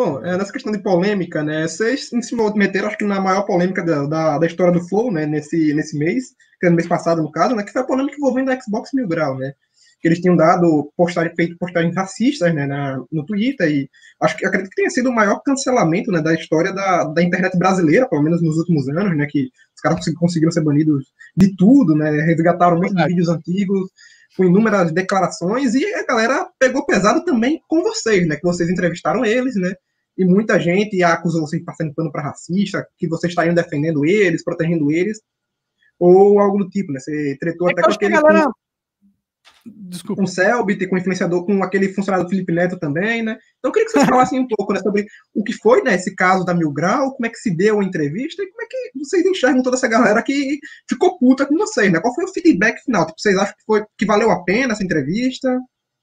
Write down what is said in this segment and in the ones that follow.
Bom, é, nessa questão de polêmica, né? Vocês se meteram, acho que na maior polêmica da, da, da, história do Flow, né? Nesse, nesse mês, que é no mês passado, no caso, né? Que foi a polêmica envolvendo a Xbox Mil Grau, né? Que eles tinham dado postagem, feito postagens racistas, né? Na, no Twitter e acho que acredito que tenha sido o maior cancelamento, né? Da história da, da internet brasileira, pelo menos nos últimos anos, né? Que os caras conseguiram ser banidos de tudo, né? Resgataram muitos é. vídeos antigos com inúmeras declarações e a galera pegou pesado também com vocês, né? Que vocês entrevistaram eles, né? e muita gente acusa vocês de estar pano para racista, que vocês estariam defendendo eles, protegendo eles, ou algo do tipo, né? Você tretou é até com aquele. Galera... Com, Desculpa. Com o Selbit, com o influenciador, com aquele funcionário do Felipe Neto também, né? Então eu queria que vocês falassem um pouco né, sobre o que foi né, esse caso da Mil Grau, como é que se deu a entrevista e como é que vocês enxergam toda essa galera que ficou puta com vocês, né? Qual foi o feedback final? Tipo, vocês acham que, foi, que valeu a pena essa entrevista?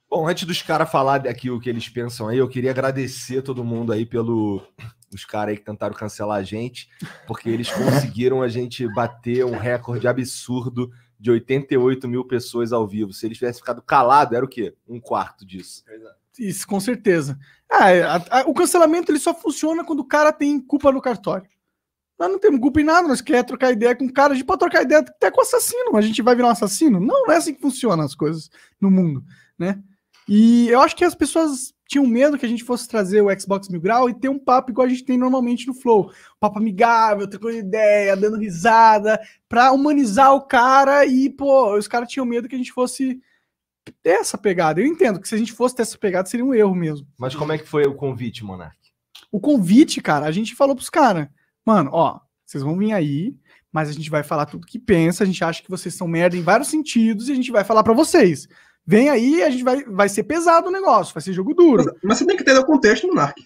Bom, antes dos caras falar aqui o que eles pensam aí, eu queria agradecer todo mundo aí pelo os caras aí que tentaram cancelar a gente, porque eles conseguiram a gente bater um recorde absurdo de 88 mil pessoas ao vivo. Se eles tivessem ficado calado, era o quê? Um quarto disso. Isso, com certeza. Ah, é, a, a, o cancelamento ele só funciona quando o cara tem culpa no cartório. Nós não temos culpa em nada, nós queremos trocar ideia com o cara, a gente pode trocar ideia até com assassino, a gente vai virar um assassino. Não, não é assim que funcionam as coisas no mundo, né? E eu acho que as pessoas tinham medo que a gente fosse trazer o Xbox Mil Grau e ter um papo igual a gente tem normalmente no Flow. Papo amigável, trocando ideia, dando risada, pra humanizar o cara e, pô, os caras tinham medo que a gente fosse ter essa pegada. Eu entendo que se a gente fosse ter essa pegada seria um erro mesmo. Mas como é que foi o convite, Monark? O convite, cara, a gente falou pros caras, mano, ó, vocês vão vir aí, mas a gente vai falar tudo que pensa, a gente acha que vocês são merda em vários sentidos e a gente vai falar para vocês. Vem aí, a gente vai, vai ser pesado o negócio, vai ser jogo duro. Mas, mas você tem que ter o contexto do Narc.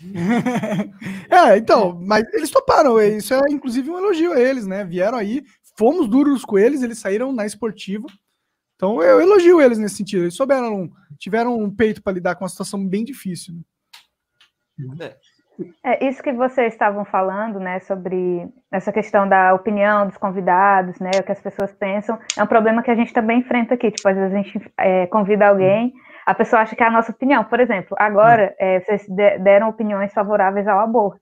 é, então, mas eles toparam. Isso é inclusive um elogio a eles, né? Vieram aí, fomos duros com eles, eles saíram na esportiva. Então eu elogio eles nesse sentido. Eles souberam, tiveram um peito para lidar com uma situação bem difícil. Né? É. É, isso que vocês estavam falando, né, sobre essa questão da opinião dos convidados, né, o que as pessoas pensam, é um problema que a gente também enfrenta aqui. Tipo, às vezes a gente é, convida alguém, a pessoa acha que é a nossa opinião. Por exemplo, agora hum. é, vocês deram opiniões favoráveis ao aborto.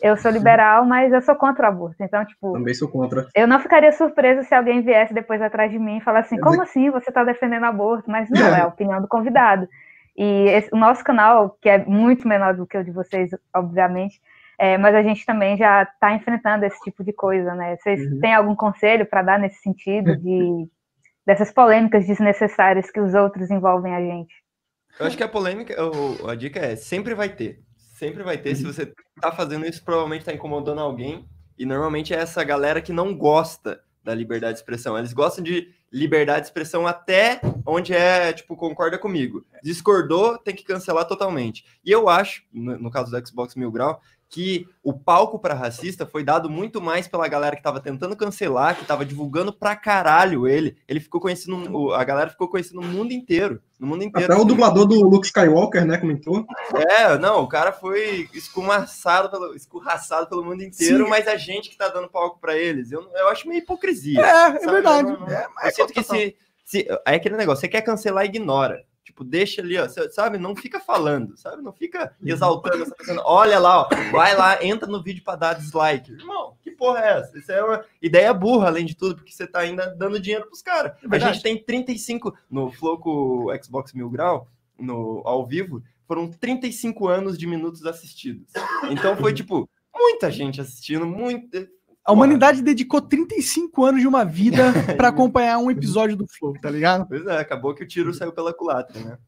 Eu sou liberal, mas eu sou contra o aborto. Então, tipo. Também sou contra. Eu não ficaria surpresa se alguém viesse depois atrás de mim e falasse assim: como é assim você está defendendo aborto? Mas não, é a opinião do convidado. E esse, o nosso canal, que é muito menor do que o de vocês, obviamente, é, mas a gente também já está enfrentando esse tipo de coisa, né? Vocês uhum. têm algum conselho para dar nesse sentido de dessas polêmicas desnecessárias que os outros envolvem a gente? Eu acho que a polêmica, a dica é sempre vai ter, sempre vai ter. Uhum. Se você está fazendo isso, provavelmente está incomodando alguém. E normalmente é essa galera que não gosta da liberdade de expressão. Eles gostam de liberdade de expressão até onde é, tipo, concorda comigo. Discordou, tem que cancelar totalmente. E eu acho, no, caso do Xbox Mil Grau, que o palco para racista foi dado muito mais pela galera que estava tentando cancelar, que estava divulgando pra caralho ele. Ele ficou conhecido, a galera ficou conhecendo no mundo inteiro, no mundo inteiro. Até o dublador do Luke Skywalker, né, comentou. É, não, o cara foi escumaçado pelo, pelo mundo inteiro, Sim. mas a gente que tá dando palco para eles, eu, eu acho meio hipocrisia. É, é sabe? é verdade. Eu, não, não, é, eu é sinto que se, se, é aquele negócio, você quer cancelar, ignora. Tipo, deixa ali, ó, sabe? Não fica falando, sabe? Não fica uhum. exaltando sabe? Olha lá, ó, vai lá, entra no vídeo para dar dislike. Irmão, que porra é essa? Isso é uma ideia burra, além de tudo, porque você tá ainda dando dinheiro pros caras. É a gente tem 35 no Floco Xbox Mil Grau, no ao vivo, foram 35 anos de minutos assistidos. Então foi uhum. tipo muita gente assistindo, muito a humanidade Porra. dedicou 35 anos de uma vida para acompanhar um episódio do Flow, tá ligado? Pois é, acabou que o tiro saiu pela culatra, né?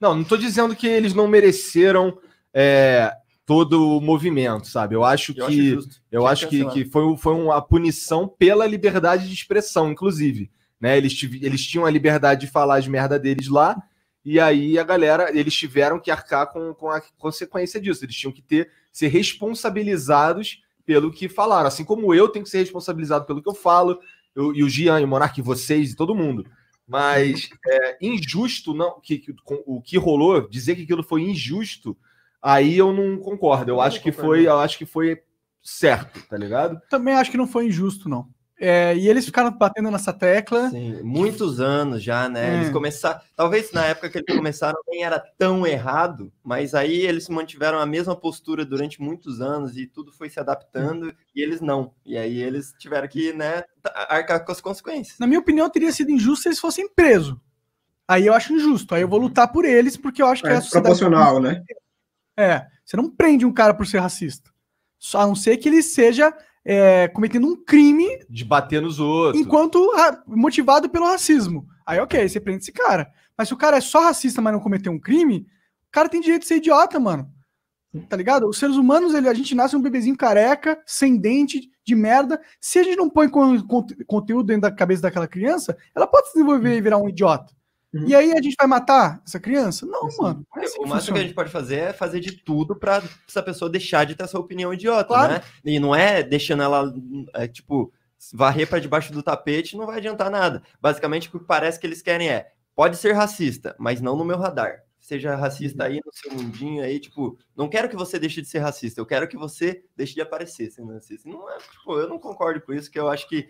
Não, não tô dizendo que eles não mereceram é, todo o movimento, sabe? Eu acho eu que eu acho que, que, foi, foi uma punição pela liberdade de expressão, inclusive. Né? Eles, eles tinham a liberdade de falar as merda deles lá, e aí a galera, eles tiveram que arcar com, com a consequência disso. Eles tinham que ter ser responsabilizados pelo que falaram. Assim como eu tenho que ser responsabilizado pelo que eu falo, eu, e o Gian, e o Monark, e vocês, e todo mundo. Mas é, injusto, não, que, que, o que rolou, dizer que aquilo foi injusto, aí eu não concordo. Eu, eu acho que foi, eu acho que foi certo, tá ligado? Também acho que não foi injusto, não. É, e eles ficaram batendo nessa tecla. Sim, muitos anos já, né? É. Eles começaram. Talvez na época que eles começaram nem era tão errado, mas aí eles mantiveram a mesma postura durante muitos anos e tudo foi se adaptando e eles não. E aí eles tiveram que, né, arcar com as consequências. Na minha opinião, teria sido injusto se eles fossem presos. Aí eu acho injusto. Aí eu vou lutar por eles, porque eu acho que é. É proporcional, né? É. Você não prende um cara por ser racista. Só a não ser que ele seja é, cometendo um crime. De bater nos outros. Enquanto motivado pelo racismo. Aí, ok, você prende esse cara. Mas se o cara é só racista, mas não cometeu um crime, o cara tem direito de ser idiota, mano. Tá ligado? Os seres humanos, ele, a gente nasce um bebezinho careca, sem dente, de merda. Se a gente não põe con con conteúdo dentro da cabeça daquela criança, ela pode se desenvolver e virar um idiota. E aí a gente vai matar essa criança? Não, Sim. mano. É, é assim o máximo que a gente pode fazer é fazer de tudo para essa pessoa deixar de ter essa opinião idiota, claro. né? E não é deixando ela, é, tipo, varrer para debaixo do tapete, não vai adiantar nada. Basicamente, o que parece que eles querem é, pode ser racista, mas não no meu radar. Seja racista aí no seu mundinho aí, tipo, não quero que você deixe de ser racista, eu quero que você deixe de aparecer sendo racista. Não é, tipo, eu não concordo com isso, que eu acho que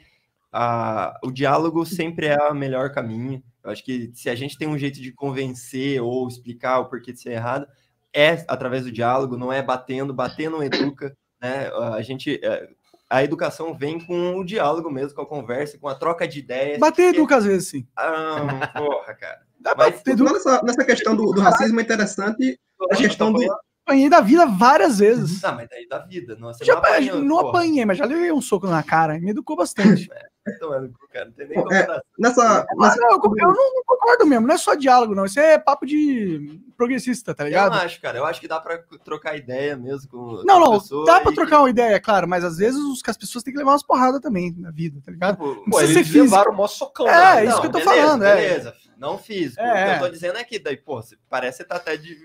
a, ah, o diálogo sempre é o melhor caminho. Eu acho que se a gente tem um jeito de convencer ou explicar o porquê de ser errado, é através do diálogo, não é batendo, batendo educa, né? A gente é, a educação vem com o diálogo mesmo, com a conversa, com a troca de ideias. Bater educa às vezes, sim. Ah, porra, cara. Dá Mas, pra... nessa, nessa questão do, do racismo é interessante a questão do, apanhei da vida várias vezes. Não, mas daí da vida. Nossa, já não, apanhei, não apanhei, mas já levei um soco na cara. Me educou bastante. É, Tomando cu, cara. Não tem nem é, comparação. É, nessa, eu não concordo mesmo. Não é só diálogo, não. Isso é papo de progressista, tá ligado? Eu acho, cara. Eu acho que dá pra trocar ideia mesmo com. Não, não. Dá pra e... trocar uma ideia, claro. Mas às vezes os, as pessoas têm que levar umas porradas também na vida, tá ligado? Tipo, não pô, eles físico. levaram o maior socão. É, né? não, isso que eu tô beleza, falando. É. Beleza. Não físico. É. O que eu tô é. dizendo aqui, daí, pô, parece que tá até de,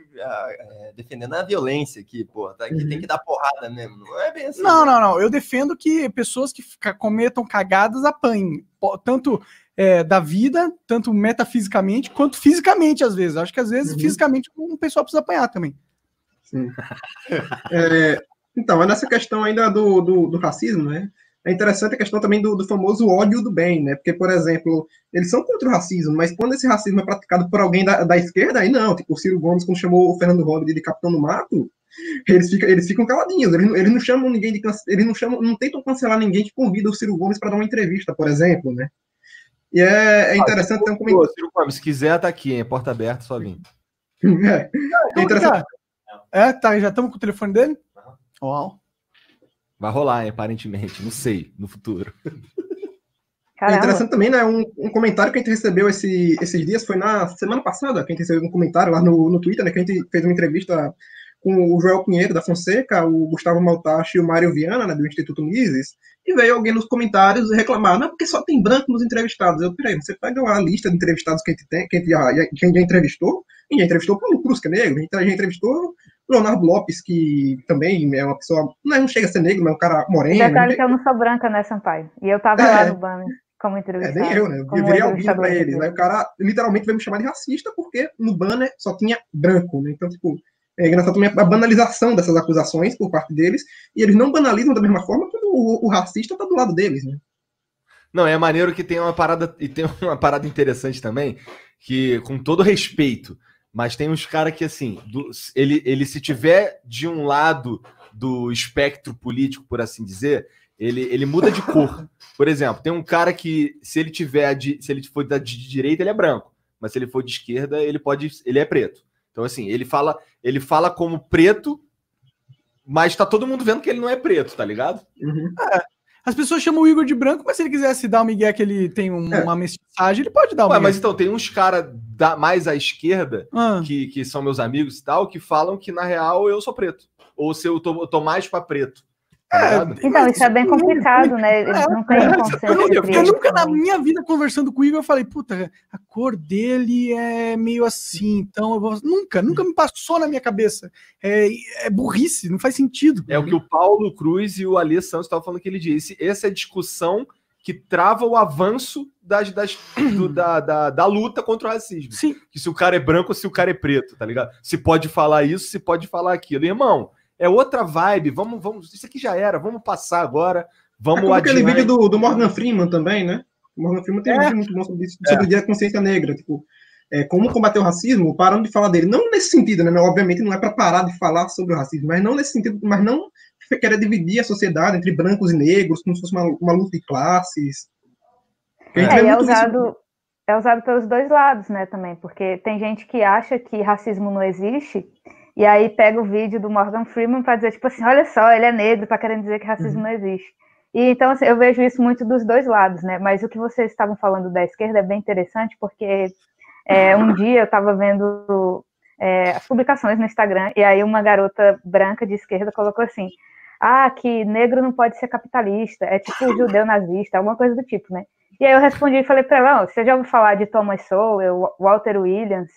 defendendo a violência aqui, pô. Tá, que uhum. tem que dar porrada mesmo. Não é bem assim. Não, né? não, não. Eu defendo que pessoas que cometam cagadas apanhem, tanto é, da vida, tanto metafisicamente, quanto fisicamente, às vezes. Acho que às vezes, uhum. fisicamente, um pessoal precisa apanhar também. Sim. É, então, é nessa questão ainda do, do, do, racismo, né? É interessante a questão também do, do famoso ódio do bem, né? Porque, por exemplo, eles são contra o racismo, mas quando esse racismo é praticado por alguém da, da esquerda, aí não. Tipo, o Ciro Gomes, quando chamou o Fernando Holliday de Capitão do Mato, eles ficam, eles ficam caladinhos, eles, eles não chamam ninguém de eles não chamam, não tentam cancelar ninguém que convida o Ciro Gomes para dar uma entrevista, por exemplo, né? E é, é ah, interessante ah, ter um comentário. Ciro Gomes, se quiser, tá aqui, hein? Porta aberta, só vim. É, é interessante. É, tá, já estamos com o telefone dele? Uhum. Uau. Vai rolar, hein, aparentemente, não sei, no futuro. Caramba. É interessante também, né? Um, um, comentário que a gente recebeu esse, esses dias foi na semana passada, que a gente recebeu um comentário lá no, no Twitter, né? Que a gente fez uma entrevista com o Joel Pinheiro da Fonseca, o Gustavo Maltache e o Mário Viana, né, do Instituto Mises, e veio alguém nos comentários reclamar, não, porque só tem branco nos entrevistados. Eu, peraí, você pega lá a lista de entrevistados que a gente, tem, que a gente, já, que a gente já entrevistou, a gente já entrevistou Paulo Cruz, que é negro, a gente já entrevistou Leonardo Lopes, que também é uma pessoa, é, não, chega a ser negro, mas é um cara moreno. Detalhe que eu não sou branca, né, Sampaio? E eu tava é. lá no banner como é, entrevistado. É, nem eu, né? Eu virei alguém pra eles. Né? O cara literalmente veio me chamar de racista porque no banner só tinha branco, né? Então, tipo, é engraçado também a banalização dessas acusações por parte deles, e eles não banalizam da mesma forma quando o, o racista está do lado deles, né? Não, é maneiro que tem uma parada e tem uma parada interessante também, que com todo respeito, mas tem uns caras que assim, do, ele, ele se tiver de um lado do espectro político, por assim dizer, ele, ele muda de cor. Por exemplo, tem um cara que se ele tiver de, se ele for de direita, ele é branco, mas se ele for de esquerda, ele pode ele é preto. Então, assim, ele fala, ele fala como preto, mas tá todo mundo vendo que ele não é preto, tá ligado? Uhum. É. As pessoas chamam o Igor de branco, mas se ele quisesse dar o migué que ele tem um, é. uma mensagem, ele pode dar uma. Mas então, tem uns caras mais à esquerda, ah. que, que são meus amigos e tal, que falam que, na real, eu sou preto. Ou se eu tô, eu tô mais pra preto. É, é, então, isso é bem complicado, né? Eles é, não têm é, consenso. Eu, eu nunca na minha vida conversando com o Igor, eu falei, puta, a cor dele é meio assim, então eu vou. Nunca, nunca me passou na minha cabeça. É, é burrice, não faz sentido. É o que o Paulo Cruz e o Alê Santos estavam falando que ele disse. essa é a discussão que trava o avanço das, das do, da, da, da, luta contra o racismo. Sim. Que se o cara é branco ou se o cara é preto, tá ligado? Se pode falar isso, se pode falar aquilo. Irmão, é outra vibe. Vamos, vamos. Isso aqui já era, vamos passar agora. Vamos é como aquele vídeo do, do, Morgan Freeman também, né? O Morgan Freeman tem é. um vídeo muito bom sobre isso, sobre é. o dia da consciência negra. Tipo, é, como combater o racismo, parando de falar dele. Não nesse sentido, né? Obviamente não é para parar de falar sobre o racismo, mas não nesse sentido, mas não querer dividir a sociedade entre brancos e negros, como se fosse uma, uma luta de classes. É, é, é usado, é usado pelos dois lados, né, também, porque tem gente que acha que racismo não existe e aí pega o vídeo do Morgan Freeman para dizer, tipo assim, olha só, ele é negro, tá querendo dizer que racismo uhum. não existe. E então assim, eu vejo isso muito dos dois lados, né? Mas o que vocês estavam falando da esquerda é bem interessante, porque é, um dia eu estava vendo é, as publicações no Instagram, e aí uma garota branca de esquerda colocou assim: ah, que negro não pode ser capitalista, é tipo judeu nazista, alguma coisa do tipo, né? E aí eu respondi e falei para ela: você já ouviu falar de Thomas Sowell, Walter Williams?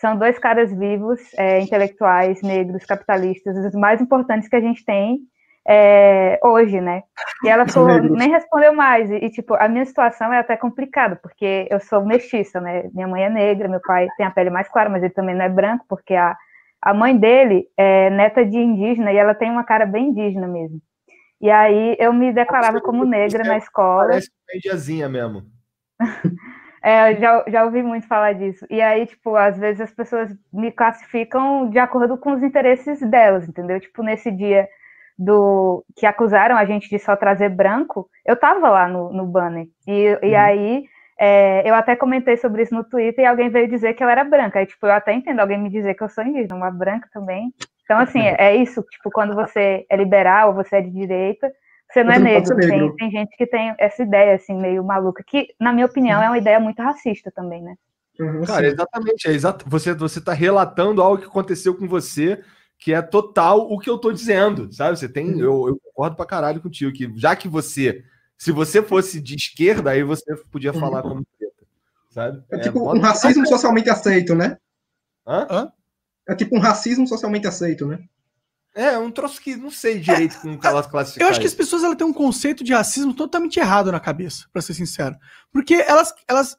São dois caras vivos, é, intelectuais, negros, capitalistas, os mais importantes que a gente tem é, hoje, né? E ela falou, nem respondeu mais. E, e, tipo, a minha situação é até complicada, porque eu sou mestiça, né? Minha mãe é negra, meu pai tem a pele mais clara, mas ele também não é branco, porque a, a mãe dele é neta de indígena e ela tem uma cara bem indígena mesmo. E aí eu me declarava como negra na escola. Parece indiazinha mesmo. É, já, já ouvi muito falar disso. E aí, tipo, às vezes as pessoas me classificam de acordo com os interesses delas, entendeu? Tipo, nesse dia do que acusaram a gente de só trazer branco, eu tava lá no, no banner. E, hum. e uhum. aí é, eu até comentei sobre isso no Twitter e alguém veio dizer que eu era branca. Aí, tipo, eu até entendo alguém me dizer que eu sou indígena, uma branca também. Então, assim, uhum. é isso, tipo, quando você é liberal, você é de direita, você não é negro. Tem, negro. tem, gente que tem essa ideia, assim, meio maluca, que, na minha opinião, é uma ideia muito racista também, né? Uhum, Cara, sim. exatamente. É exato. Você, você tá relatando algo que aconteceu com você, que é total o que eu tô dizendo, sabe? Você tem. Uhum. Eu, eu, concordo pra caralho contigo, que já que você. Se você fosse de esquerda, aí você podia uhum. falar uhum. como preta, sabe? É, é tipo um racismo socialmente aceito, né? Hã? Hã? É tipo um racismo socialmente aceito, né? É, é, um troço que não sei direito é, como elas classificam. Eu acho que as pessoas elas têm um conceito de racismo totalmente errado na cabeça, para ser sincero. Porque elas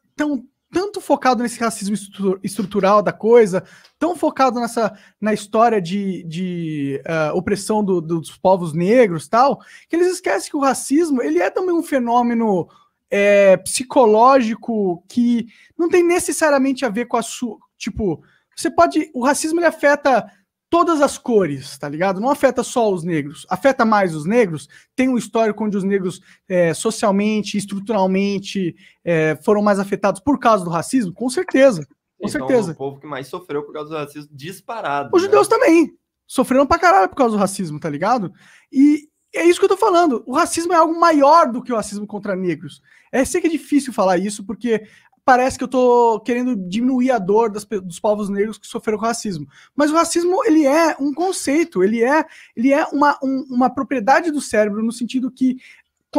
estão tanto focado nesse racismo estrutural da coisa, tão focado nessa na história de, de uh, opressão do, do, dos povos negros tal, que eles esquecem que o racismo ele é também um fenômeno é, psicológico que não tem necessariamente a ver com a sua tipo você pode o racismo ele afeta todas as cores, tá ligado? Não afeta só os negros, afeta mais os negros. Tem um histórico onde os negros é, socialmente, estruturalmente é, foram mais afetados por causa do racismo, com certeza. Com então, certeza. O povo que mais sofreu por causa do racismo disparado. Os né? judeus também sofreram pra caralho por causa do racismo, tá ligado? E é isso que eu tô falando. O racismo é algo maior do que o racismo contra negros. É sei que é difícil falar isso porque parece que eu tô querendo diminuir a dor das, dos povos negros que sofreram racismo. Mas o racismo, ele é um conceito, ele é, ele é uma, um, uma propriedade do cérebro, no sentido que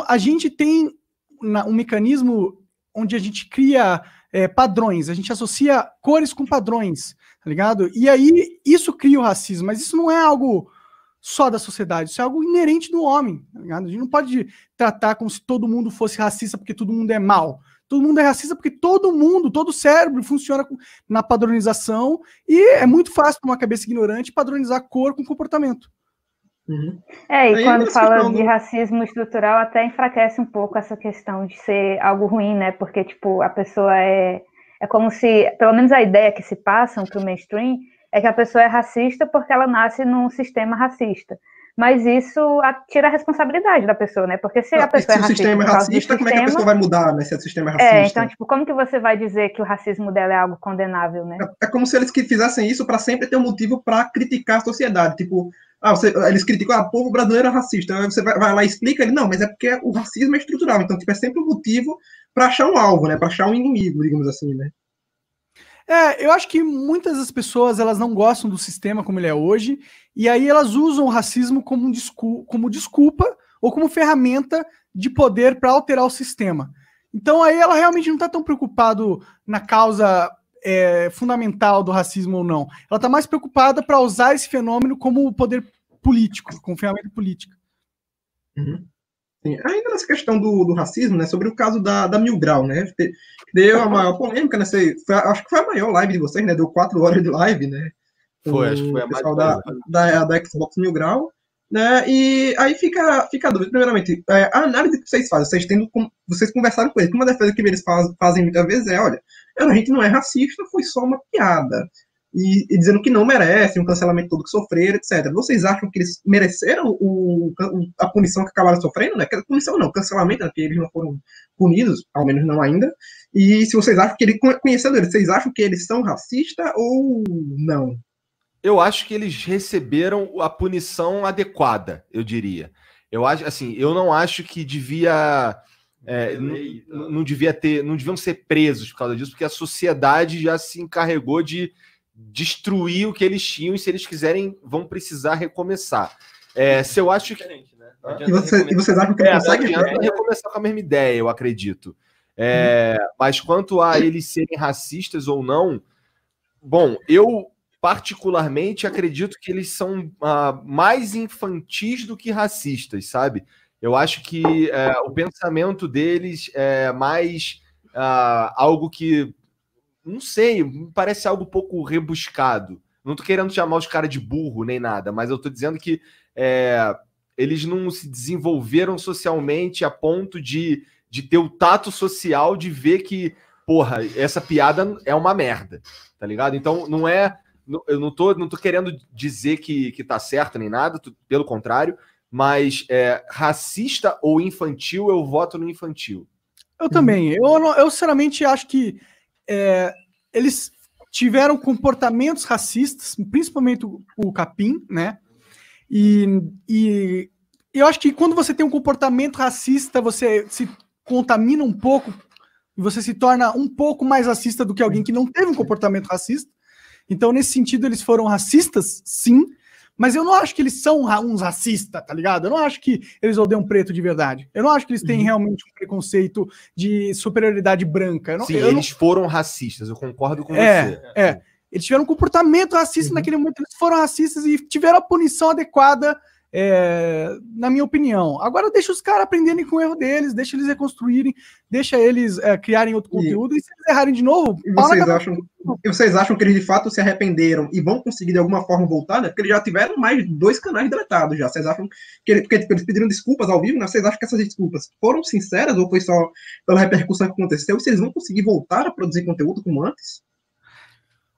a gente tem um mecanismo onde a gente cria é, padrões, a gente associa cores com padrões, tá ligado? E aí isso cria o racismo, mas isso não é algo só da sociedade, isso é algo inerente do homem, tá ligado? A gente não pode tratar como se todo mundo fosse racista porque todo mundo é mal, Todo mundo é racista porque todo mundo, todo cérebro funciona na padronização e é muito fácil para uma cabeça ignorante padronizar cor com comportamento. Uhum. É, e Aí quando fala de racismo estrutural, até enfraquece um pouco essa questão de ser algo ruim, né? Porque, tipo, a pessoa é. É como se, pelo menos a ideia que se passam para o mainstream é que a pessoa é racista porque ela nasce num sistema racista mas isso tira a responsabilidade da pessoa, né? Porque se a pessoa se é racista, o sistema é racista, como é que a pessoa vai mudar, né? Se o sistema é racista. É, então, tipo, como que você vai dizer que o racismo dela é algo condenável, né? É, é como se eles que fizessem isso para sempre ter um motivo para criticar a sociedade, tipo, ah, você, eles criticam, ah, o povo brasileiro é racista. Aí você vai, vai, lá e explica, ele, não, mas é porque o racismo é estrutural. Então, tipo, é sempre um motivo para achar um alvo, né? Para achar um inimigo, digamos assim, né? É, eu acho que muitas das pessoas elas não gostam do sistema como ele é hoje, e aí elas usam o racismo como, um descul como desculpa ou como ferramenta de poder para alterar o sistema. Então aí ela realmente não está tão preocupado na causa é, fundamental do racismo ou não. Ela está mais preocupada para usar esse fenômeno como poder político, como ferramenta política. Uhum. Sim. Ainda nessa questão do, do, racismo, né? Sobre o caso da, da Mil Grau, né? Deu a maior polêmica nessa. Foi, acho que foi a maior live de vocês, né? Deu quatro horas de live, né? Foi, acho que foi a mais. Da, da, da Xbox Mil Grau. Né? E aí fica, fica a dúvida. Primeiramente, é, a análise que vocês fazem, vocês, tendo, vocês conversaram com eles, que uma defesa que eles fazem muitas vezes é, olha, a gente não é racista, foi só uma piada e, e, dizendo que não merecem o cancelamento todo que sofreram, etc. Vocês acham que eles mereceram o, o, a punição que acabaram sofrendo? Né? Que punição não, cancelamento, né? porque eles não foram punidos, ao menos não ainda. E se vocês acham que eles conhecendo eles, vocês acham que eles são racistas ou não? Eu acho que eles receberam a punição adequada, eu diria. Eu acho, assim, eu não acho que devia é, não, não, devia ter, não deviam ser presos por causa disso, porque a sociedade já se encarregou de destruir o que eles tinham e se eles quiserem, vão precisar recomeçar. É, se eu acho que. Né? E, você, e, vocês acham que ele é, consegue? recomeçar com a mesma ideia, eu acredito. É, hum. Mas quanto a eles serem racistas ou não, bom, eu particularmente acredito que eles são uh, mais infantis do que racistas, sabe? Eu acho que uh, o pensamento deles é mais uh, algo que não sei, parece algo um pouco rebuscado. Não tô querendo chamar os caras de burro nem nada, mas eu tô dizendo que é, eles não se desenvolveram socialmente a ponto de, de ter o tato social de ver que, porra, essa piada é uma merda, tá ligado? Então não é. Eu não tô, não tô querendo dizer que, que tá certo nem nada, pelo contrário, mas é, racista ou infantil, eu voto no infantil. Eu também. Eu, eu sinceramente acho que é, eles tiveram comportamentos racistas, principalmente o, o Capim, né? E, e, eu acho que quando você tem um comportamento racista, você se contamina um pouco, você se torna um pouco mais racista do que alguém que não teve um comportamento racista. Então, nesse sentido, eles foram racistas, sim, mas eu não acho que eles são uns racistas, tá ligado? Eu não acho que eles odeiam preto de verdade. Eu não acho que eles têm uhum. realmente um preconceito de superioridade branca. Não, Sim, eles não... foram racistas, eu concordo com é, você. É. Eles tiveram um comportamento racista uhum. naquele momento, eles foram racistas e tiveram a punição adequada é, na minha opinião. Agora deixa os caras aprenderem com o erro deles, deixa eles reconstruírem, deixa eles é, criarem outro conteúdo, e, e se eles errarem de novo, e vocês, acham, e vocês acham que eles de fato se arrependeram e vão conseguir de alguma forma voltar, né? Porque eles já tiveram mais dois canais deletados já. Vocês acham que eles, porque tipo, eles pediram desculpas ao vivo, né? Vocês acham que essas desculpas foram sinceras ou foi só pela repercussão que aconteceu? E vocês vão conseguir voltar a produzir conteúdo como antes?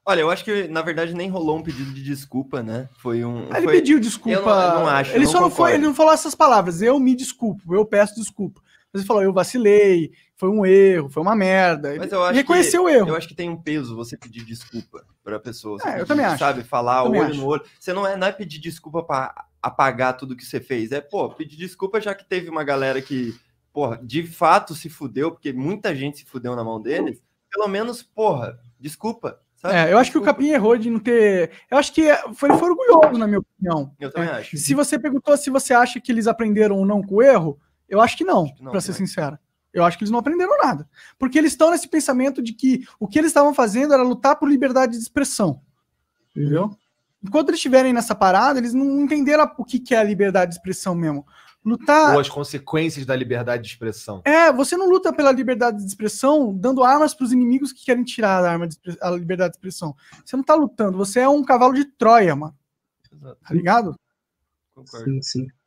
Olha, eu acho que na verdade nem rolou um pedido de desculpa, né? Foi um. Ah, ele foi... pediu desculpa. Eu não, eu não acho. Ele não só não foi, ele não falou essas palavras. Eu me desculpo, eu peço desculpa. Mas ele falou, eu vacilei, foi um erro, foi uma merda. Mas eu acho reconheceu que, o erro. Eu acho que tem um peso você pedir desculpa para pessoa. é, eu também acho. Sabe, falar olho acho. no olho. Você não é, não é pedir desculpa para apagar tudo que você fez. É, pô, pedir desculpa já que teve uma galera que, porra, de fato se fudeu, porque muita gente se fudeu na mão deles. Pelo menos, porra, desculpa é, eu acho que o Capim errou de não ter. Eu acho que foi, ele foi orgulhoso, na minha opinião. Eu também é, acho. Se você perguntou se você acha que eles aprenderam ou não com o erro, eu acho que não, não para ser sincera. Eu acho que eles não aprenderam nada. Porque eles estão nesse pensamento de que o que eles estavam fazendo era lutar por liberdade de expressão. Entendeu? Enquanto eles estiverem nessa parada, eles não entenderam o que, que é a liberdade de expressão mesmo lutar. Ou as consequências da liberdade de expressão. É, você não luta pela liberdade de expressão dando armas para os inimigos que querem tirar a, arma de, a liberdade de expressão. Você não tá lutando, você é um cavalo de Troia, mano. Tá ligado? Concordo. Sim, sim.